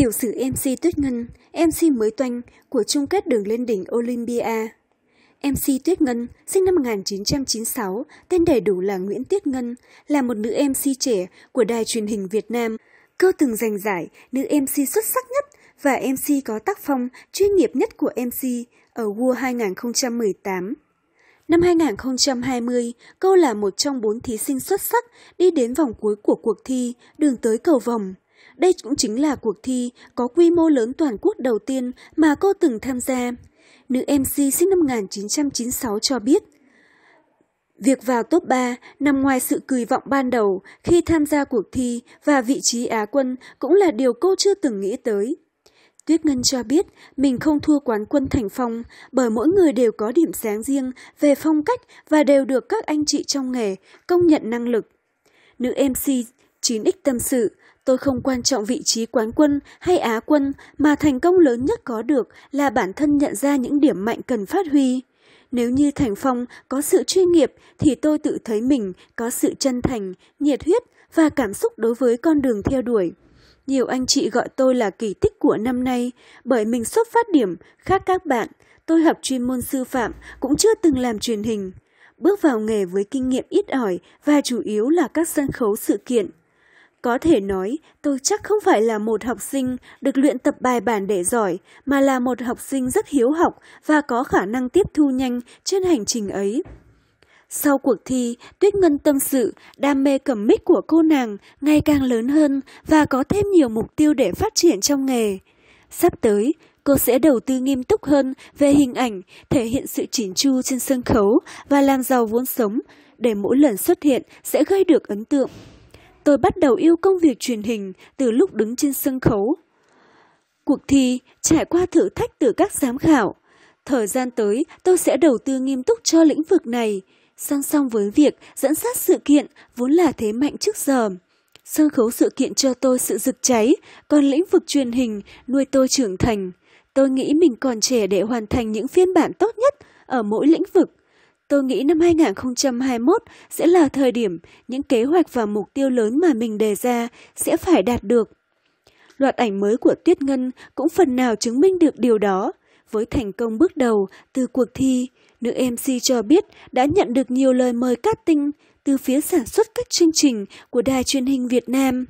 tiểu sử MC Tuyết Ngân, MC mới toanh của chung kết đường lên đỉnh Olympia. MC Tuyết Ngân, sinh năm 1996, tên đầy đủ là Nguyễn Tuyết Ngân, là một nữ MC trẻ của đài truyền hình Việt Nam. Cô từng giành giải nữ MC xuất sắc nhất và MC có tác phong chuyên nghiệp nhất của MC ở World 2018. Năm 2020, cô là một trong bốn thí sinh xuất sắc đi đến vòng cuối của cuộc thi Đường tới cầu vòng đây cũng chính là cuộc thi có quy mô lớn toàn quốc đầu tiên mà cô từng tham gia. Nữ MC sinh năm 1996 cho biết, Việc vào top 3 nằm ngoài sự kỳ vọng ban đầu khi tham gia cuộc thi và vị trí Á quân cũng là điều cô chưa từng nghĩ tới. Tuyết Ngân cho biết mình không thua quán quân Thành Phong bởi mỗi người đều có điểm sáng riêng về phong cách và đều được các anh chị trong nghề công nhận năng lực. Nữ MC 9X tâm sự Tôi không quan trọng vị trí quán quân hay á quân mà thành công lớn nhất có được là bản thân nhận ra những điểm mạnh cần phát huy. Nếu như Thành Phong có sự chuyên nghiệp thì tôi tự thấy mình có sự chân thành, nhiệt huyết và cảm xúc đối với con đường theo đuổi. Nhiều anh chị gọi tôi là kỳ tích của năm nay bởi mình xuất phát điểm khác các bạn. Tôi học chuyên môn sư phạm cũng chưa từng làm truyền hình. Bước vào nghề với kinh nghiệm ít ỏi và chủ yếu là các sân khấu sự kiện. Có thể nói, tôi chắc không phải là một học sinh được luyện tập bài bản để giỏi, mà là một học sinh rất hiếu học và có khả năng tiếp thu nhanh trên hành trình ấy. Sau cuộc thi, Tuyết Ngân tâm sự, đam mê cầm mic của cô nàng ngày càng lớn hơn và có thêm nhiều mục tiêu để phát triển trong nghề. Sắp tới, cô sẽ đầu tư nghiêm túc hơn về hình ảnh, thể hiện sự chỉn chu trên sân khấu và làm giàu vốn sống, để mỗi lần xuất hiện sẽ gây được ấn tượng. Tôi bắt đầu yêu công việc truyền hình từ lúc đứng trên sân khấu. Cuộc thi trải qua thử thách từ các giám khảo. Thời gian tới, tôi sẽ đầu tư nghiêm túc cho lĩnh vực này, song song với việc dẫn dắt sự kiện vốn là thế mạnh trước giờ. Sân khấu sự kiện cho tôi sự rực cháy, còn lĩnh vực truyền hình nuôi tôi trưởng thành. Tôi nghĩ mình còn trẻ để hoàn thành những phiên bản tốt nhất ở mỗi lĩnh vực Tôi nghĩ năm 2021 sẽ là thời điểm những kế hoạch và mục tiêu lớn mà mình đề ra sẽ phải đạt được. Loạt ảnh mới của Tuyết Ngân cũng phần nào chứng minh được điều đó. Với thành công bước đầu từ cuộc thi, nữ MC cho biết đã nhận được nhiều lời mời casting từ phía sản xuất các chương trình của đài truyền hình Việt Nam.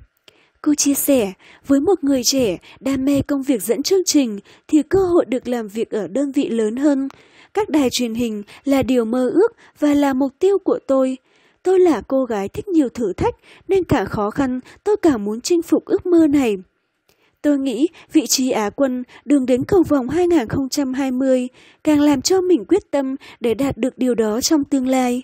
Cô chia sẻ, với một người trẻ đam mê công việc dẫn chương trình thì cơ hội được làm việc ở đơn vị lớn hơn. Các đài truyền hình là điều mơ ước và là mục tiêu của tôi. Tôi là cô gái thích nhiều thử thách nên cả khó khăn tôi càng muốn chinh phục ước mơ này. Tôi nghĩ vị trí Á quân đường đến cầu vòng 2020 càng làm cho mình quyết tâm để đạt được điều đó trong tương lai.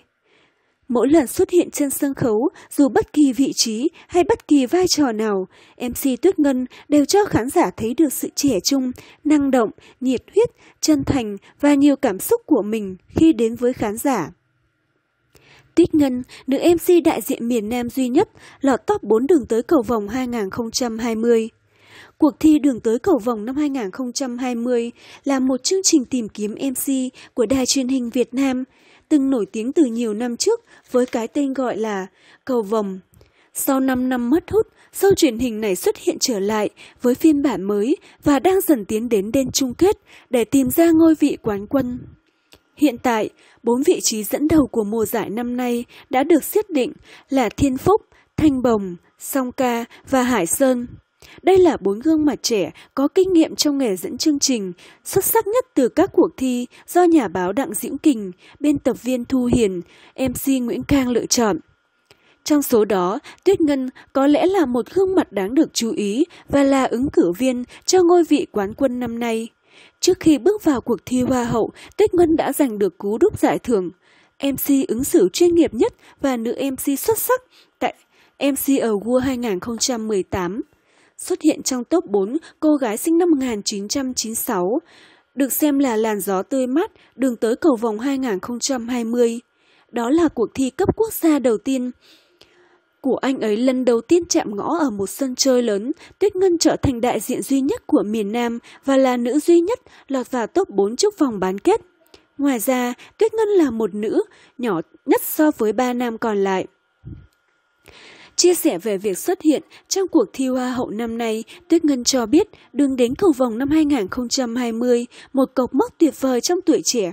Mỗi lần xuất hiện trên sân khấu, dù bất kỳ vị trí hay bất kỳ vai trò nào, MC Tuyết Ngân đều cho khán giả thấy được sự trẻ trung, năng động, nhiệt huyết, chân thành và nhiều cảm xúc của mình khi đến với khán giả. Tuyết Ngân, nữ MC đại diện miền Nam duy nhất, lọt top 4 đường tới cầu vòng 2020. Cuộc thi Đường tới cầu vòng năm 2020 là một chương trình tìm kiếm MC của Đài truyền hình Việt Nam – từng nổi tiếng từ nhiều năm trước với cái tên gọi là Cầu Vồng. Sau 5 năm mất hút, sau truyền hình này xuất hiện trở lại với phiên bản mới và đang dần tiến đến đêm chung kết để tìm ra ngôi vị quán quân. Hiện tại, bốn vị trí dẫn đầu của mùa giải năm nay đã được xác định là Thiên Phúc, Thanh Bồng, Song Ca và Hải Sơn. Đây là bốn gương mặt trẻ có kinh nghiệm trong nghề dẫn chương trình, xuất sắc nhất từ các cuộc thi do nhà báo Đặng Diễm Kình, biên tập viên Thu Hiền, MC Nguyễn Cang lựa chọn. Trong số đó, Tuyết Ngân có lẽ là một gương mặt đáng được chú ý và là ứng cử viên cho ngôi vị quán quân năm nay. Trước khi bước vào cuộc thi Hoa hậu, Tuyết Ngân đã giành được cú đúc giải thưởng MC ứng xử chuyên nghiệp nhất và nữ MC xuất sắc tại MC Award 2018 xuất hiện trong top 4 cô gái sinh năm 1996, được xem là làn gió tươi mát đường tới cầu vòng 2020. Đó là cuộc thi cấp quốc gia đầu tiên của anh ấy lần đầu tiên chạm ngõ ở một sân chơi lớn, Tuyết Ngân trở thành đại diện duy nhất của miền Nam và là nữ duy nhất lọt vào top 4 trước vòng bán kết. Ngoài ra, Tuyết Ngân là một nữ, nhỏ nhất so với ba nam còn lại. Chia sẻ về việc xuất hiện trong cuộc thi Hoa hậu năm nay, Tuyết Ngân cho biết đường đến cầu vòng năm 2020, một cột mốc tuyệt vời trong tuổi trẻ.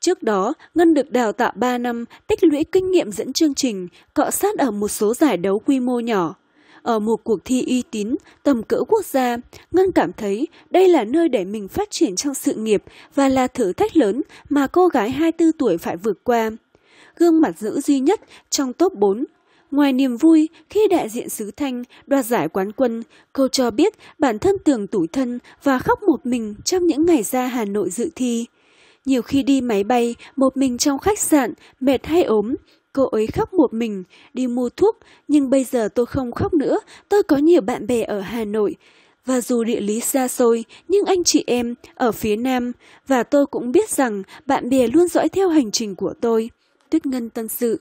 Trước đó, Ngân được đào tạo 3 năm, tích lũy kinh nghiệm dẫn chương trình, cọ sát ở một số giải đấu quy mô nhỏ. Ở một cuộc thi uy tín, tầm cỡ quốc gia, Ngân cảm thấy đây là nơi để mình phát triển trong sự nghiệp và là thử thách lớn mà cô gái 24 tuổi phải vượt qua. Gương mặt giữ duy nhất trong top 4 Ngoài niềm vui khi đại diện xứ Thanh đoạt giải quán quân, cô cho biết bản thân tưởng tủi thân và khóc một mình trong những ngày ra Hà Nội dự thi. Nhiều khi đi máy bay, một mình trong khách sạn, mệt hay ốm, cô ấy khóc một mình, đi mua thuốc, nhưng bây giờ tôi không khóc nữa, tôi có nhiều bạn bè ở Hà Nội. Và dù địa lý xa xôi, nhưng anh chị em ở phía Nam và tôi cũng biết rằng bạn bè luôn dõi theo hành trình của tôi. Tuyết Ngân Tân Sự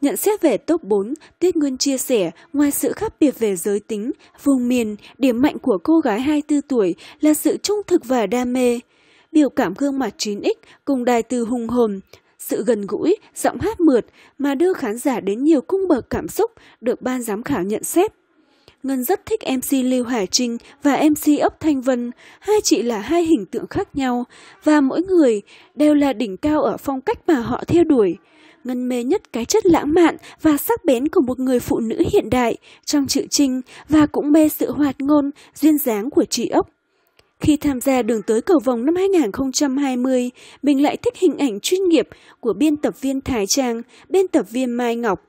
Nhận xét về top 4, Tuyết Nguyên chia sẻ, ngoài sự khác biệt về giới tính, vùng miền, điểm mạnh của cô gái 24 tuổi là sự trung thực và đam mê. Biểu cảm gương mặt 9X cùng đài từ hùng hồn, sự gần gũi, giọng hát mượt mà đưa khán giả đến nhiều cung bậc cảm xúc được ban giám khảo nhận xét. Ngân rất thích MC Lưu Hải Trinh và MC Ốc Thanh Vân, hai chị là hai hình tượng khác nhau và mỗi người đều là đỉnh cao ở phong cách mà họ theo đuổi ngân mê nhất cái chất lãng mạn và sắc bén của một người phụ nữ hiện đại trong trự trinh và cũng mê sự hoạt ngôn, duyên dáng của chị ốc. Khi tham gia đường tới cầu vòng năm 2020, mình lại thích hình ảnh chuyên nghiệp của biên tập viên Thái Trang, biên tập viên Mai Ngọc.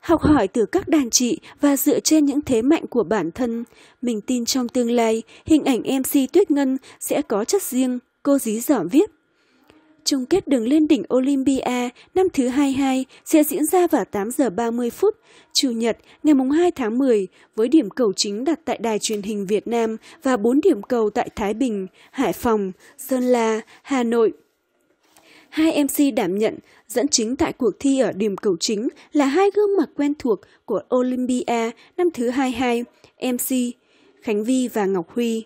Học hỏi từ các đàn chị và dựa trên những thế mạnh của bản thân, mình tin trong tương lai, hình ảnh MC Tuyết Ngân sẽ có chất riêng, cô dí dỏm viết chung kết đường lên đỉnh Olympia năm thứ 22 sẽ diễn ra vào 8 giờ 30 phút, Chủ nhật ngày 2 tháng 10 với điểm cầu chính đặt tại Đài truyền hình Việt Nam và 4 điểm cầu tại Thái Bình, Hải Phòng, Sơn La, Hà Nội. Hai MC đảm nhận dẫn chính tại cuộc thi ở điểm cầu chính là hai gương mặt quen thuộc của Olympia năm thứ 22, MC Khánh Vi và Ngọc Huy.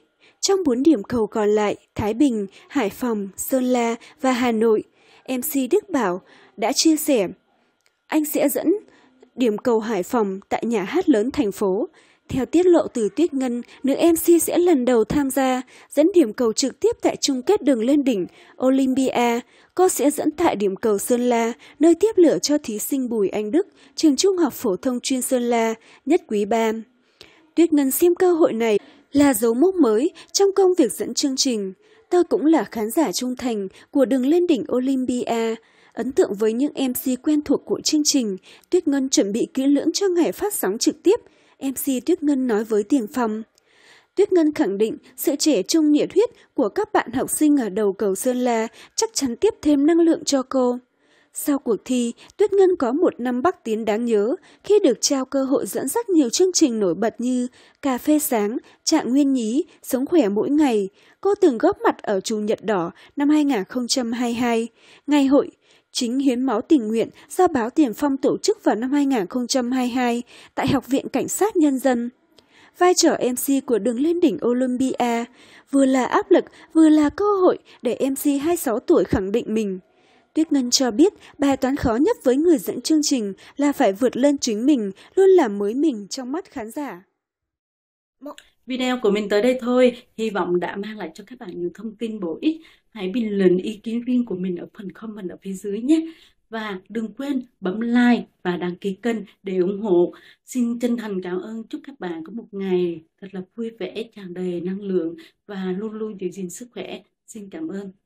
Trong 4 điểm cầu còn lại, Thái Bình, Hải Phòng, Sơn La và Hà Nội, MC Đức Bảo đã chia sẻ anh sẽ dẫn điểm cầu Hải Phòng tại nhà hát lớn thành phố. Theo tiết lộ từ Tuyết Ngân, nữ MC sẽ lần đầu tham gia dẫn điểm cầu trực tiếp tại chung kết đường lên đỉnh Olympia. Cô sẽ dẫn tại điểm cầu Sơn La, nơi tiếp lửa cho thí sinh Bùi Anh Đức, trường trung học phổ thông chuyên Sơn La, nhất quý ba. Tuyết Ngân xem cơ hội này là dấu mốc mới trong công việc dẫn chương trình. Tôi cũng là khán giả trung thành của đường lên đỉnh Olympia, ấn tượng với những MC quen thuộc của chương trình, Tuyết Ngân chuẩn bị kỹ lưỡng cho ngày phát sóng trực tiếp. MC Tuyết Ngân nói với Tiền Phong. Tuyết Ngân khẳng định sự trẻ trung nhiệt huyết của các bạn học sinh ở đầu cầu Sơn La chắc chắn tiếp thêm năng lượng cho cô. Sau cuộc thi, Tuyết Ngân có một năm Bắc Tiến đáng nhớ khi được trao cơ hội dẫn dắt nhiều chương trình nổi bật như Cà phê sáng, Trạng Nguyên Nhí, Sống khỏe mỗi ngày. Cô từng góp mặt ở Chủ Nhật Đỏ năm 2022, ngày hội chính hiến máu tình nguyện do báo Tiền Phong tổ chức vào năm 2022 tại Học viện Cảnh sát Nhân dân. Vai trò MC của đường lên đỉnh Olympia vừa là áp lực vừa là cơ hội để MC 26 tuổi khẳng định mình. Tuyết Ngân cho biết bài toán khó nhất với người dẫn chương trình là phải vượt lên chính mình, luôn làm mới mình trong mắt khán giả. Video của mình tới đây thôi, hy vọng đã mang lại cho các bạn những thông tin bổ ích. Hãy bình luận ý kiến riêng của mình ở phần comment ở phía dưới nhé. Và đừng quên bấm like và đăng ký kênh để ủng hộ. Xin chân thành cảm ơn chúc các bạn có một ngày thật là vui vẻ, tràn đầy năng lượng và luôn luôn giữ gìn sức khỏe. Xin cảm ơn.